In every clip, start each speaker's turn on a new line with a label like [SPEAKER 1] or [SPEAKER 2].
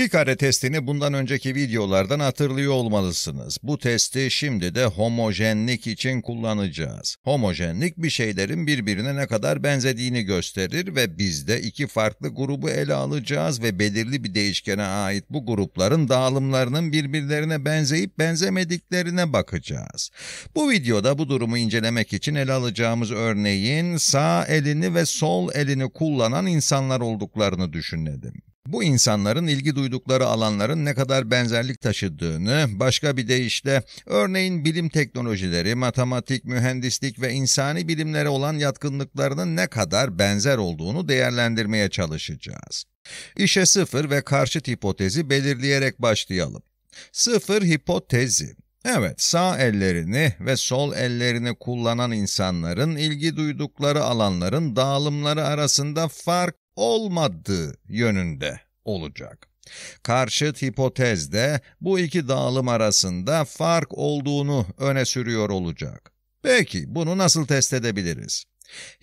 [SPEAKER 1] İki kare testini bundan önceki videolardan hatırlıyor olmalısınız. Bu testi şimdi de homojenlik için kullanacağız. Homojenlik bir şeylerin birbirine ne kadar benzediğini gösterir ve biz de iki farklı grubu ele alacağız ve belirli bir değişkene ait bu grupların dağılımlarının birbirlerine benzeyip benzemediklerine bakacağız. Bu videoda bu durumu incelemek için ele alacağımız örneğin sağ elini ve sol elini kullanan insanlar olduklarını düşünelim. Bu insanların ilgi duydukları alanların ne kadar benzerlik taşıdığını, başka bir deyişle örneğin bilim teknolojileri, matematik, mühendislik ve insani bilimlere olan yatkınlıklarının ne kadar benzer olduğunu değerlendirmeye çalışacağız. İşe sıfır ve karşıt hipotezi belirleyerek başlayalım. Sıfır hipotezi. Evet, sağ ellerini ve sol ellerini kullanan insanların ilgi duydukları alanların dağılımları arasında fark olmadığı yönünde olacak. Karşıt hipotezde bu iki dağılım arasında fark olduğunu öne sürüyor olacak. Peki bunu nasıl test edebiliriz?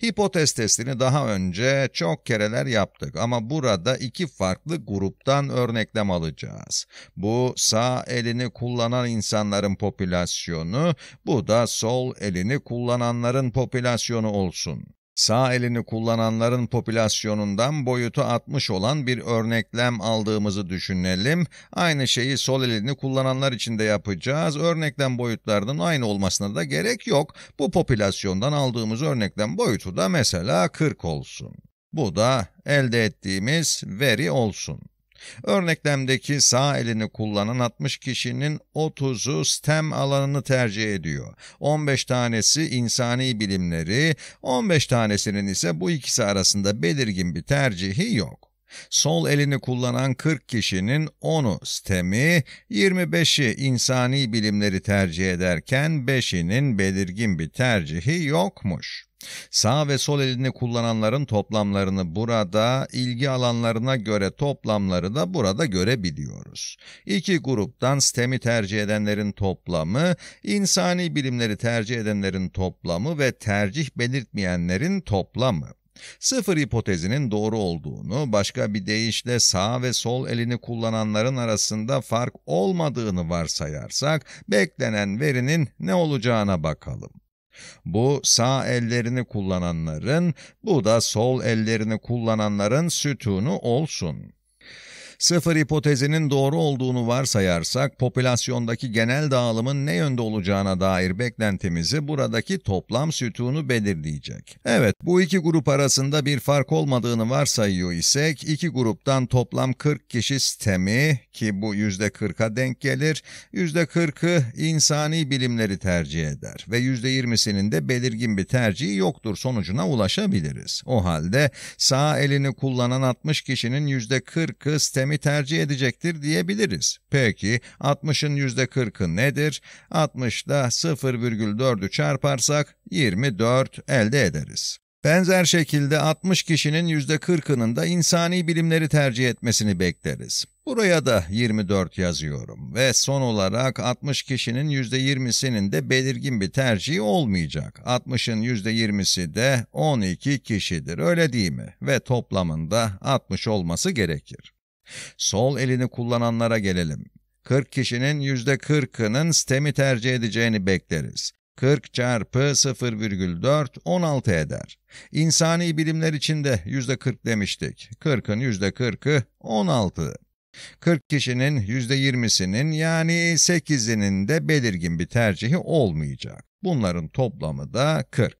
[SPEAKER 1] Hipotez testini daha önce çok kereler yaptık ama burada iki farklı gruptan örneklem alacağız. Bu sağ elini kullanan insanların popülasyonu, bu da sol elini kullananların popülasyonu olsun sağ elini kullananların popülasyonundan boyutu 60 olan bir örneklem aldığımızı düşünelim. Aynı şeyi sol elini kullananlar için de yapacağız. Örneklem boyutlarının aynı olmasına da gerek yok. Bu popülasyondan aldığımız örneklem boyutu da mesela 40 olsun. Bu da elde ettiğimiz veri olsun. Örneklemdeki sağ elini kullanan 60 kişinin 30'u STEM alanını tercih ediyor. 15 tanesi insani bilimleri, 15 tanesinin ise bu ikisi arasında belirgin bir tercihi yok. Sol elini kullanan 40 kişinin 10'u STEM'i, 25'i insani bilimleri tercih ederken 5'inin belirgin bir tercihi yokmuş. Sağ ve sol elini kullananların toplamlarını burada, ilgi alanlarına göre toplamları da burada görebiliyoruz. İki gruptan STEM'i tercih edenlerin toplamı, insani bilimleri tercih edenlerin toplamı ve tercih belirtmeyenlerin toplamı. Sıfır hipotezinin doğru olduğunu, başka bir deyişle sağ ve sol elini kullananların arasında fark olmadığını varsayarsak, beklenen verinin ne olacağına bakalım. Bu sağ ellerini kullananların, bu da sol ellerini kullananların sütunu olsun. Sıfır hipotezinin doğru olduğunu varsayarsak popülasyondaki genel dağılımın ne yönde olacağına dair beklentimizi buradaki toplam sütunu belirleyecek. Evet bu iki grup arasında bir fark olmadığını varsayıyor isek iki gruptan toplam 40 kişi STEM'i ki bu %40'a denk gelir %40'ı insani bilimleri tercih eder ve %20'sinin de belirgin bir tercihi yoktur sonucuna ulaşabiliriz. O halde sağ elini kullanan 60 kişinin %40'ı STEM sistemi tercih edecektir diyebiliriz. Peki 60'ın %40'ı nedir? 60'da 0,4'ü çarparsak 24 elde ederiz. Benzer şekilde 60 kişinin %40'ının da insani bilimleri tercih etmesini bekleriz. Buraya da 24 yazıyorum ve son olarak 60 kişinin %20'sinin de belirgin bir tercihi olmayacak. 60'ın %20'si de 12 kişidir öyle değil mi? Ve toplamında 60 olması gerekir. Sol elini kullananlara gelelim. 40 kişinin %40'ının STEM'i tercih edeceğini bekleriz. 40 çarpı 0,4 16 eder. İnsani bilimler için de %40 demiştik. 40'ın %40'ı 16. 40 kişinin %20'sinin yani 8'inin de belirgin bir tercihi olmayacak. Bunların toplamı da 40.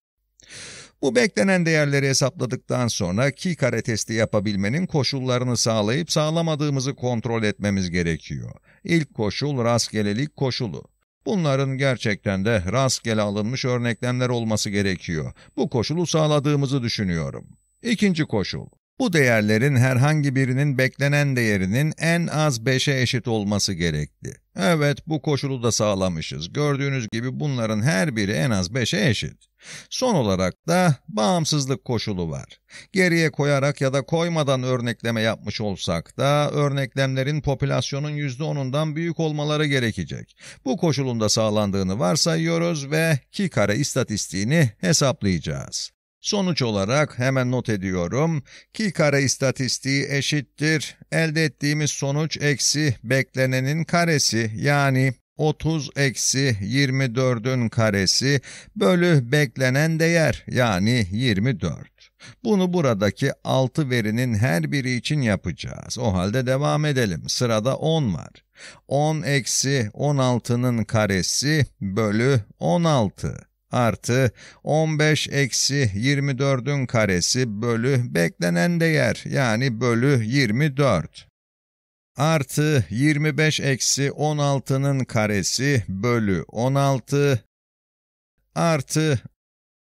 [SPEAKER 1] Bu beklenen değerleri hesapladıktan sonra ki kare testi yapabilmenin koşullarını sağlayıp sağlamadığımızı kontrol etmemiz gerekiyor. İlk koşul rastgelelik koşulu. Bunların gerçekten de rastgele alınmış örneklemler olması gerekiyor. Bu koşulu sağladığımızı düşünüyorum. İkinci koşul, bu değerlerin herhangi birinin beklenen değerinin en az 5'e eşit olması gerekti. Evet, bu koşulu da sağlamışız. Gördüğünüz gibi bunların her biri en az 5'e eşit. Son olarak da bağımsızlık koşulu var. Geriye koyarak ya da koymadan örnekleme yapmış olsak da örneklemlerin popülasyonun %10'undan büyük olmaları gerekecek. Bu koşulun da sağlandığını varsayıyoruz ve ki kare istatistiğini hesaplayacağız. Sonuç olarak hemen not ediyorum. Ki kare istatistiği eşittir. Elde ettiğimiz sonuç eksi beklenenin karesi yani 30 eksi 24'ün karesi bölü beklenen değer yani 24. Bunu buradaki 6 verinin her biri için yapacağız. O halde devam edelim. Sırada 10 var. 10 eksi 16'nın karesi bölü 16 artı 15 eksi 24'ün karesi bölü beklenen değer yani bölü 24 artı 25 eksi 16'nın karesi bölü 16 artı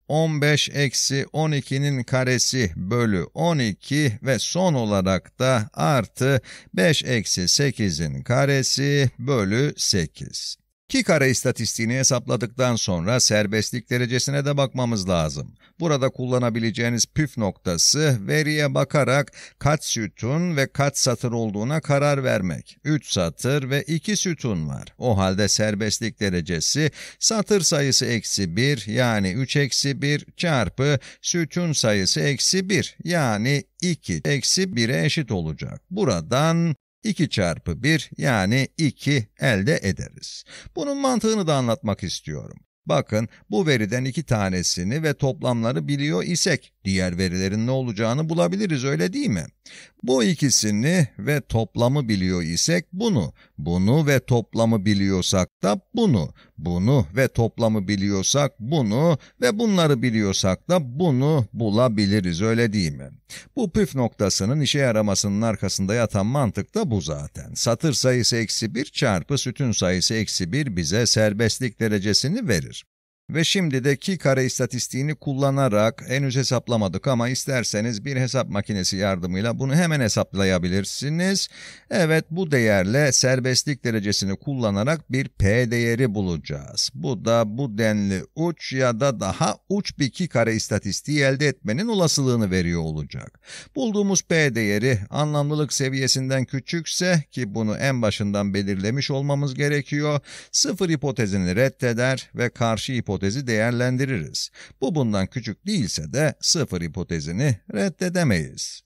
[SPEAKER 1] 15 eksi 12'nin karesi bölü 12 ve son olarak da artı 5 eksi 8'in karesi bölü 8. Ki kare istatistiğini hesapladıktan sonra serbestlik derecesine de bakmamız lazım. Burada kullanabileceğiniz püf noktası veriye bakarak kaç sütun ve kaç satır olduğuna karar vermek. 3 satır ve 2 sütun var. O halde serbestlik derecesi satır sayısı eksi 1 yani 3 eksi 1 çarpı sütun sayısı eksi 1 yani 2 eksi 1'e eşit olacak. Buradan 2 çarpı 1 yani 2 elde ederiz. Bunun mantığını da anlatmak istiyorum. Bakın bu veriden iki tanesini ve toplamları biliyor isek diğer verilerin ne olacağını bulabiliriz öyle değil mi? Bu ikisini ve toplamı biliyor isek bunu, bunu ve toplamı biliyorsak da bunu, bunu ve toplamı biliyorsak bunu ve bunları biliyorsak da bunu bulabiliriz öyle değil mi? Bu püf noktasının işe yaramasının arkasında yatan mantık da bu zaten. Satır sayısı eksi 1 çarpı sütün sayısı eksi 1 bize serbestlik derecesini verir. Ve şimdi de ki kare istatistiğini kullanarak henüz hesaplamadık ama isterseniz bir hesap makinesi yardımıyla bunu hemen hesaplayabilirsiniz. Evet bu değerle serbestlik derecesini kullanarak bir P değeri bulacağız. Bu da bu denli uç ya da daha uç bir ki kare istatistiği elde etmenin olasılığını veriyor olacak. Bulduğumuz P değeri anlamlılık seviyesinden küçükse ki bunu en başından belirlemiş olmamız gerekiyor. Sıfır hipotezini reddeder ve karşı hipotezini hipotezi değerlendiririz. Bu bundan küçük değilse de sıfır hipotezini reddedemeyiz.